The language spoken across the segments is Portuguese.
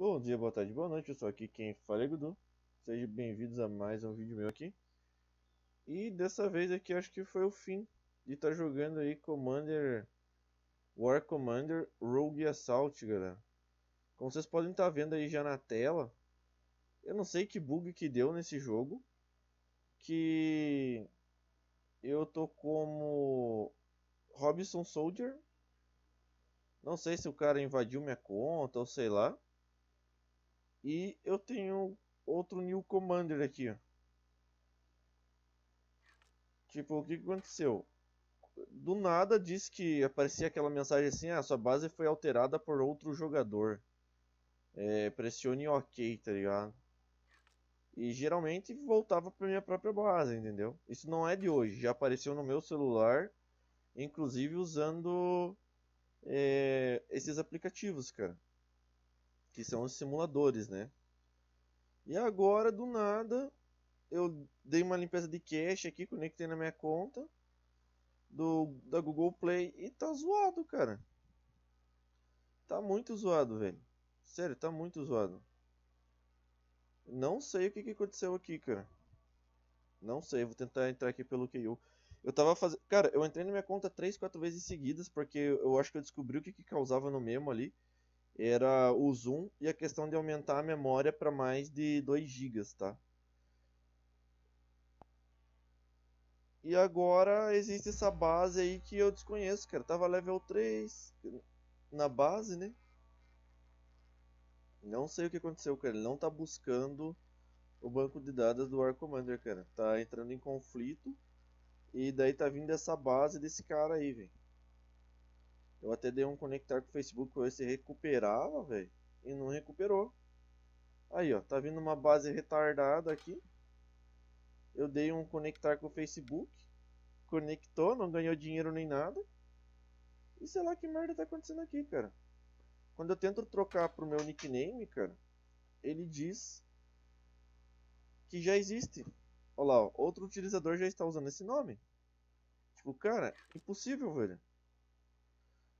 Bom dia, boa tarde, boa noite, eu sou aqui quem fala é Gudu. Sejam bem-vindos a mais um vídeo meu aqui. E dessa vez aqui acho que foi o fim de estar tá jogando aí Commander War Commander Rogue Assault, galera. Como vocês podem estar tá vendo aí já na tela, eu não sei que bug que deu nesse jogo, que eu tô como Robinson Soldier. Não sei se o cara invadiu minha conta ou sei lá. E eu tenho outro New Commander aqui. Tipo, o que aconteceu? Do nada disse que aparecia aquela mensagem assim, ah, sua base foi alterada por outro jogador. É, pressione OK, tá ligado? E geralmente voltava pra minha própria base, entendeu? Isso não é de hoje, já apareceu no meu celular, inclusive usando é, esses aplicativos, cara que são os simuladores, né? E agora, do nada, eu dei uma limpeza de cache aqui, conectei na minha conta do da Google Play e tá zoado, cara. Tá muito zoado, velho. Sério, tá muito zoado. Não sei o que, que aconteceu aqui, cara. Não sei, vou tentar entrar aqui pelo KU. Eu tava fazendo. Cara, eu entrei na minha conta 3, 4 vezes seguidas, porque eu acho que eu descobri o que, que causava no memo ali era o zoom e a questão de aumentar a memória para mais de 2 GB, tá? E agora existe essa base aí que eu desconheço, cara. Tava level 3 na base, né? Não sei o que aconteceu, cara. Ele não tá buscando o banco de dados do War Commander, cara. Tá entrando em conflito. E daí tá vindo essa base desse cara aí, velho. Eu até dei um conectar com o Facebook pra ver se recuperava, velho. E não recuperou. Aí, ó. Tá vindo uma base retardada aqui. Eu dei um conectar com o Facebook. Conectou, não ganhou dinheiro nem nada. E sei lá que merda tá acontecendo aqui, cara. Quando eu tento trocar pro meu nickname, cara, ele diz que já existe. Olha lá, ó, outro utilizador já está usando esse nome. Tipo, cara, impossível, velho.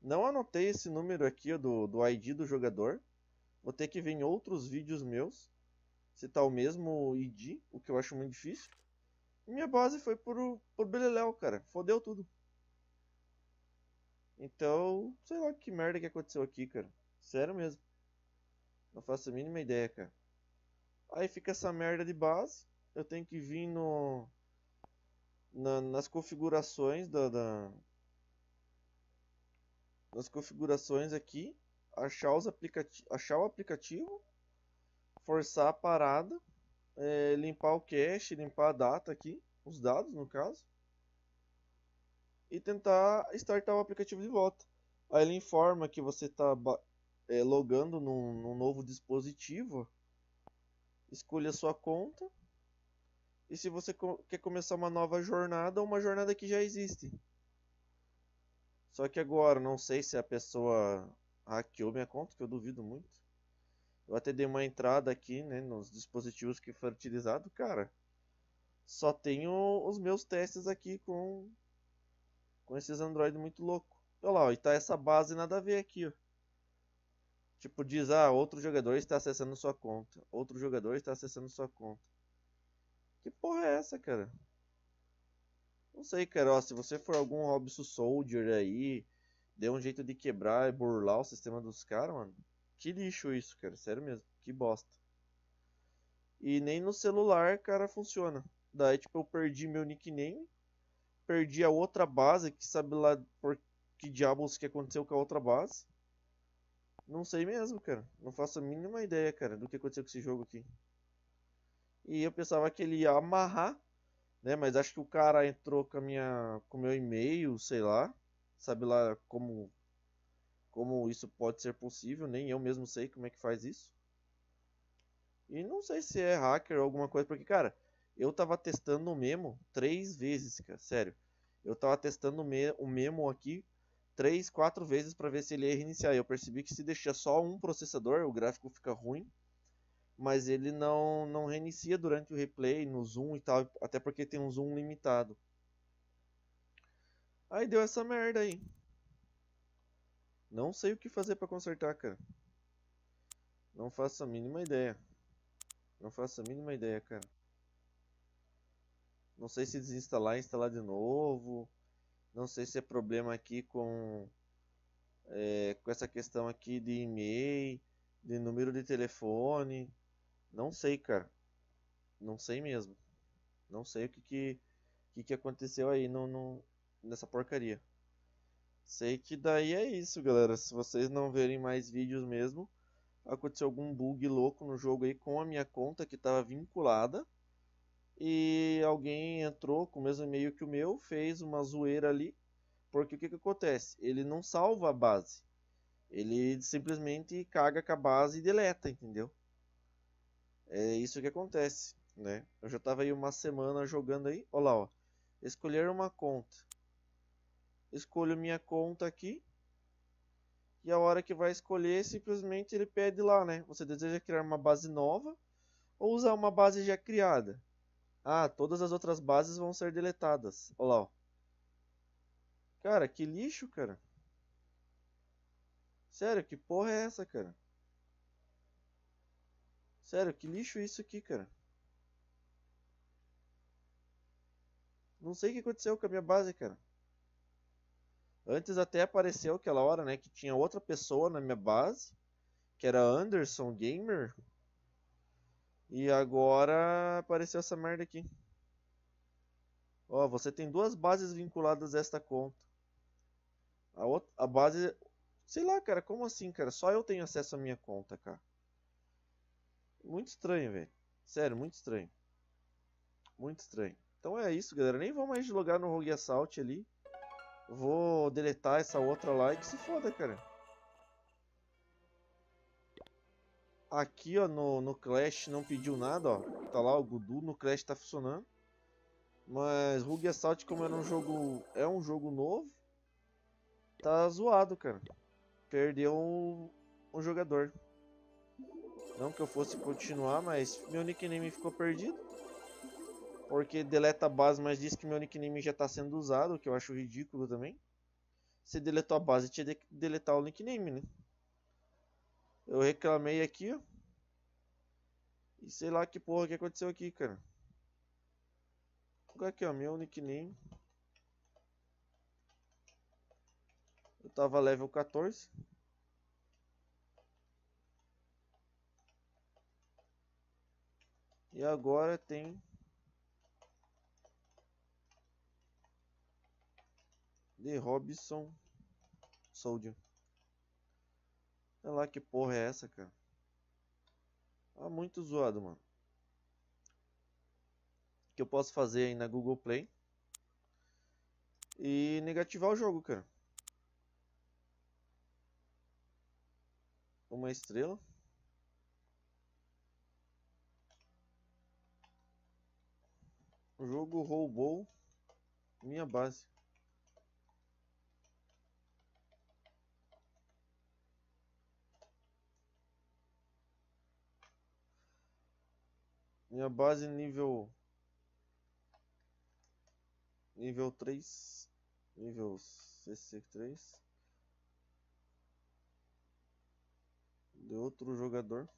Não anotei esse número aqui do, do ID do jogador. Vou ter que ver em outros vídeos meus se tá o mesmo ID, o que eu acho muito difícil. E minha base foi por, por Beleléu, cara. Fodeu tudo. Então, sei lá que merda que aconteceu aqui, cara. Sério mesmo. Não faço a mínima ideia, cara. Aí fica essa merda de base. Eu tenho que vir no... Na, nas configurações da, da, nas configurações aqui, achar, os aplicati achar o aplicativo, forçar a parada, é, limpar o cache, limpar a data aqui, os dados no caso, e tentar startar o aplicativo de volta. Aí ele informa que você está é, eh, logando num, num novo dispositivo, escolha a sua conta, e se você quer começar uma nova jornada, uma jornada que já existe. Só que agora, não sei se a pessoa hackeou minha conta, que eu duvido muito. Eu até dei uma entrada aqui, né, nos dispositivos que foram utilizados, cara. Só tenho os meus testes aqui com com esses Android muito louco. Olha lá, ó, e tá essa base nada a ver aqui, ó. Tipo, diz, ah, outro jogador está acessando sua conta. Outro jogador está acessando sua conta. Que porra é essa, cara? Não sei, cara, ó, se você for algum Obsu Soldier aí, deu um jeito de quebrar e burlar o sistema dos caras, mano. Que lixo isso, cara, sério mesmo, que bosta. E nem no celular, cara, funciona. Daí, tipo, eu perdi meu nickname, perdi a outra base, que sabe lá por que diabos que aconteceu com a outra base. Não sei mesmo, cara. Não faço a mínima ideia, cara, do que aconteceu com esse jogo aqui. E eu pensava que ele ia amarrar né? Mas acho que o cara entrou com a minha, com meu e-mail, sei lá, sabe lá como, como isso pode ser possível? Nem eu mesmo sei como é que faz isso. E não sei se é hacker ou alguma coisa, porque cara, eu tava testando o memo três vezes, cara, sério. Eu tava testando o memo aqui três, quatro vezes para ver se ele ia reiniciar. Eu percebi que se deixar só um processador, o gráfico fica ruim mas ele não, não reinicia durante o replay, no zoom e tal, até porque tem um zoom limitado. Aí deu essa merda aí. Não sei o que fazer para consertar, cara. Não faço a mínima ideia. Não faço a mínima ideia, cara. Não sei se desinstalar e instalar de novo. Não sei se é problema aqui com, é, com essa questão aqui de e-mail, de número de telefone. Não sei, cara. Não sei mesmo. Não sei o que que, que, que aconteceu aí no, no, nessa porcaria. Sei que daí é isso, galera. Se vocês não verem mais vídeos mesmo, aconteceu algum bug louco no jogo aí com a minha conta que estava vinculada. E alguém entrou com o mesmo e-mail que o meu, fez uma zoeira ali. Porque o que, que acontece? Ele não salva a base. Ele simplesmente caga com a base e deleta, entendeu? É isso que acontece, né? Eu já tava aí uma semana jogando aí. Olha lá, ó. Escolher uma conta. Escolho minha conta aqui. E a hora que vai escolher, simplesmente ele pede lá, né? Você deseja criar uma base nova ou usar uma base já criada? Ah, todas as outras bases vão ser deletadas. Olha lá, ó. Cara, que lixo, cara. Sério, que porra é essa, cara? Sério, que lixo isso aqui, cara. Não sei o que aconteceu com a minha base, cara. Antes até apareceu aquela hora, né, que tinha outra pessoa na minha base, que era Anderson Gamer. E agora apareceu essa merda aqui. Ó, você tem duas bases vinculadas a esta conta. A, outra, a base... Sei lá, cara, como assim, cara? Só eu tenho acesso à minha conta, cara muito estranho, velho. Sério, muito estranho. Muito estranho. Então é isso, galera. Nem vou mais logar no Rogue Assault ali. Vou deletar essa outra lá e que se foda, cara. Aqui, ó, no, no Clash não pediu nada, ó. Tá lá o Gudu, no Clash tá funcionando. Mas Rogue Assault, como era um jogo, é um jogo novo, tá zoado, cara. Perdeu um, um jogador. Não que eu fosse continuar, mas meu nickname ficou perdido. Porque deleta a base, mas diz que meu nickname já está sendo usado, o que eu acho ridículo também. Você deletou a base, tinha que deletar o nickname, né? Eu reclamei aqui, E sei lá que porra que aconteceu aqui, cara. Aqui, ó, meu nickname. Eu tava level 14. E agora tem de Robson Soldier. Sei lá que porra é essa, cara. Tá muito zoado, mano. Que eu posso fazer aí na Google Play. E negativar o jogo, cara. Uma estrela. O jogo roubou minha base. Minha base nível nível três, nível cc três de outro jogador.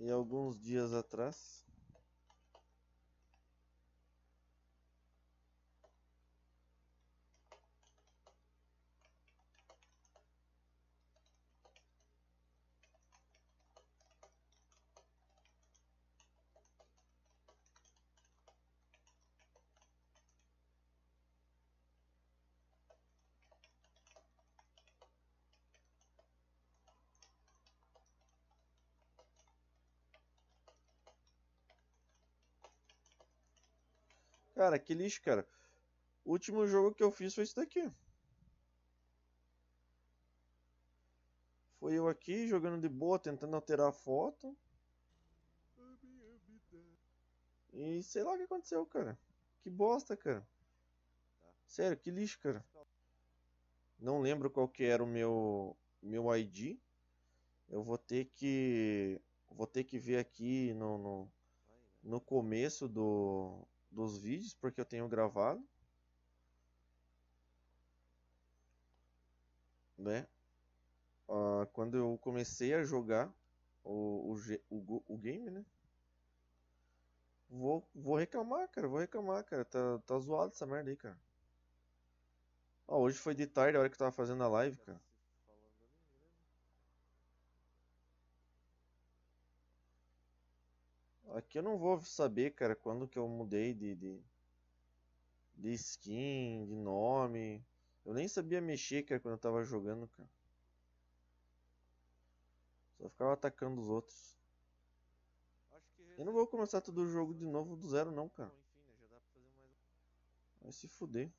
E alguns dias atrás, Cara, que lixo, cara. O último jogo que eu fiz foi isso daqui. Foi eu aqui jogando de boa, tentando alterar a foto. E sei lá o que aconteceu, cara. Que bosta, cara. Sério, que lixo, cara. Não lembro qual que era o meu meu ID. Eu vou ter que vou ter que ver aqui no, no, no começo do dos vídeos, porque eu tenho gravado. Né? Ah, quando eu comecei a jogar o, o, o, o game, né? Vou, vou reclamar, cara. Vou reclamar, cara. Tá, tá zoado essa merda aí, cara. Ah, hoje foi de tarde a hora que eu tava fazendo a live, cara. Aqui eu não vou saber, cara, quando que eu mudei de, de, de skin, de nome. Eu nem sabia mexer, cara, quando eu tava jogando, cara. Só ficava atacando os outros. Eu não vou começar todo o jogo de novo do zero, não, cara. Né, Vai se fuder.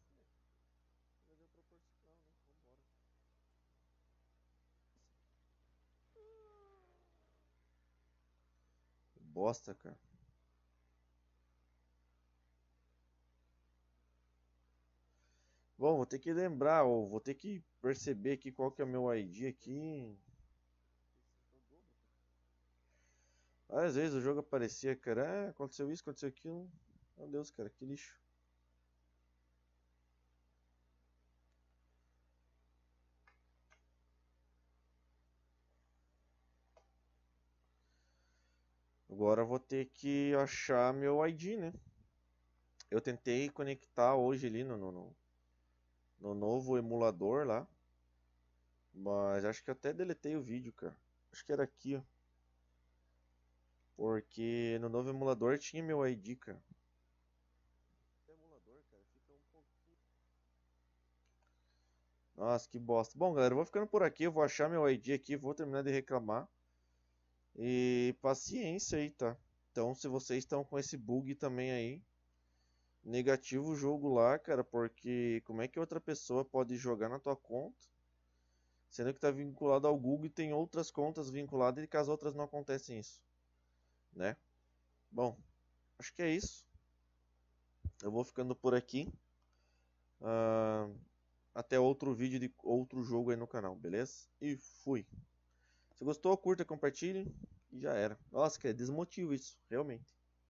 bosta, cara. Bom, vou ter que lembrar, ou vou ter que perceber aqui qual que é o meu ID aqui. Às vezes o jogo aparecia, cara, ah, aconteceu isso, aconteceu aquilo. Meu Deus, cara, que lixo. Agora vou ter que achar meu ID, né? Eu tentei conectar hoje ali no, no, no novo emulador lá. Mas acho que até deletei o vídeo, cara. Acho que era aqui, ó. Porque no novo emulador tinha meu ID, cara. Nossa, que bosta. Bom, galera, eu vou ficando por aqui. Eu vou achar meu ID aqui. Vou terminar de reclamar. E paciência aí, tá? Então, se vocês estão com esse bug também aí, negativo o jogo lá, cara, porque como é que outra pessoa pode jogar na tua conta, sendo que tá vinculado ao Google e tem outras contas vinculadas e caso outras não acontecem isso, né? Bom, acho que é isso. Eu vou ficando por aqui. Uh, até outro vídeo de outro jogo aí no canal, beleza? E fui! Se gostou, curta, compartilhe e já era. Nossa, que desmotivo isso, realmente.